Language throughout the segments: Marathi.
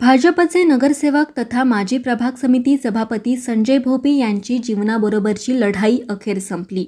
भाजपचे नगरसेवक तथा माजी प्रभाग समिती सभापती संजय भोपी यांची जीवनाबरोबरची लढाई अखेर संपली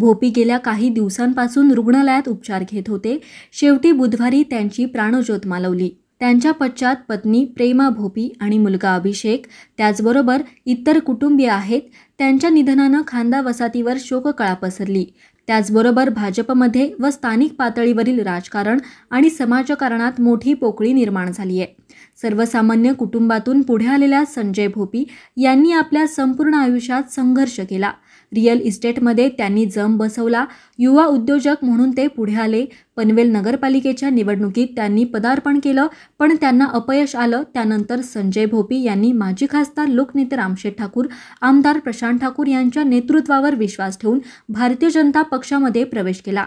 भोपी गेल्या काही दिवसांपासून रुग्णालयात उपचार घेत होते शेवटी बुधवारी त्यांची प्राणज्योत मालवली त्यांच्या पश्चात पत्नी प्रेमा भोपी आणि मुलगा अभिषेक त्याचबरोबर इतर कुटुंबीय आहेत त्यांच्या निधनानं खांदा वसाहतीवर शोककळा पसरली त्याचबरोबर भाजपमध्ये व स्थानिक पातळीवरील राजकारण आणि समाजकारणात मोठी पोकळी निर्माण झाली आहे सर्वसामान्य कुटुंबातून पुढे आलेल्या संजय भोपी यांनी आपल्या संपूर्ण आयुष्यात संघर्ष केला रिअल इस्टेटमध्ये त्यांनी जम बसवला युवा उद्योजक म्हणून ते पुढे आले पनवेल नगरपालिकेच्या निवडणुकीत त्यांनी पदार्पण केलं पण त्यांना अपयश आलं त्यानंतर संजय भोपी यांनी माजी खासदार लोकनेते रामशेठ ठाकूर आमदार प्रशांत ठाकूर यांच्या नेतृत्वावर विश्वास ठेवून भारतीय जनता पक्षामध्ये प्रवेश केला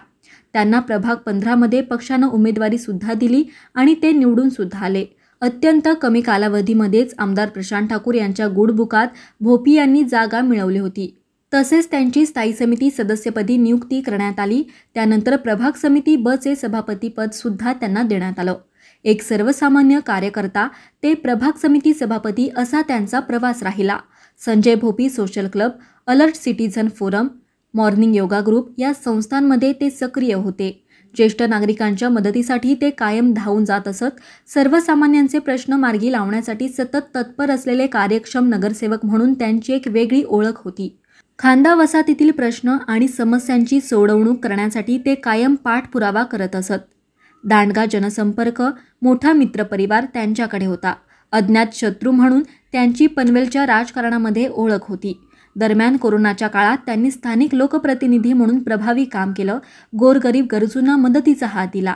त्यांना प्रभाग पंधरामध्ये पक्षानं उमेदवारीसुद्धा दिली आणि ते निवडूनसुद्धा आले अत्यंत कमी कालावधीमध्येच आमदार प्रशांत ठाकूर यांच्या गुडबुकात भोपी यांनी जागा मिळवली होती तसेच त्यांची स्थायी समिती सदस्यपदी नियुक्ती करण्यात आली त्यानंतर प्रभाग समिती ब चे पद सुद्धा त्यांना देण्यात आलं एक सर्वसामान्य कार्यकर्ता ते प्रभाग समिती सभापती असा त्यांचा प्रवास राहिला Sanjay Bhopi social club alert citizen forum morning yoga group या संस्थांमध्ये ते सक्रिय होते ज्येष्ठ नागरिकांच्या मदतीसाठी ते कायम धावून जात असत सर्वसामान्यांचे प्रश्न मार्गी लावण्यासाठी सतत तत्पर असलेले कार्यक्षम नगरसेवक म्हणून त्यांची एक वेगळी ओळख होती खांदा वसाहतीतील प्रश्न आणि समस्यांची सोडवणूक करण्यासाठी ते कायम पाठपुरावा करत असत दांडगा जनसंपर्क मोठा मित्रपरिवार त्यांच्याकडे होता अज्ञात शत्रू म्हणून त्यांची पनवेलच्या राजकारणामध्ये ओळख होती दरम्यान कोरोनाच्या काळात त्यांनी स्थानिक लोकप्रतिनिधी म्हणून प्रभावी काम केलं गोरगरीब गरजूंना मदतीचा हात दिला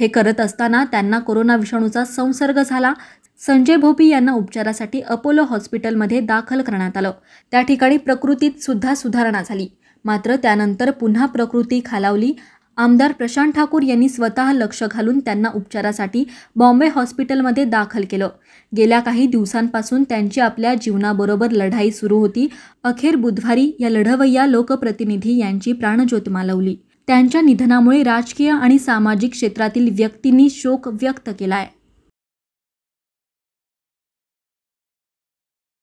हे करत असताना त्यांना कोरोना विषाणूचा संसर्ग झाला संजय भोपी यांना उपचारासाठी अपोलो हॉस्पिटलमध्ये दाखल करण्यात आलं त्या ठिकाणी प्रकृतीत सुद्धा सुधारणा झाली मात्र त्यानंतर पुन्हा प्रकृती खालावली आमदार प्रशांत ठाकूर यांनी स्वतः लक्ष घालून त्यांना उपचारासाठी बॉम्बे हॉस्पिटलमध्ये दाखल केलं गेल्या काही दिवसांपासून त्यांची आपल्या जीवनाबरोबर लढाई सुरू होती अखेर बुधवारी या लढवय्या लोकप्रतिनिधी यांची प्राणज्योत मालवली त्यांच्या निधनामुळे राजकीय आणि सामाजिक क्षेत्रातील व्यक्तींनी शोक व्यक्त केला आहे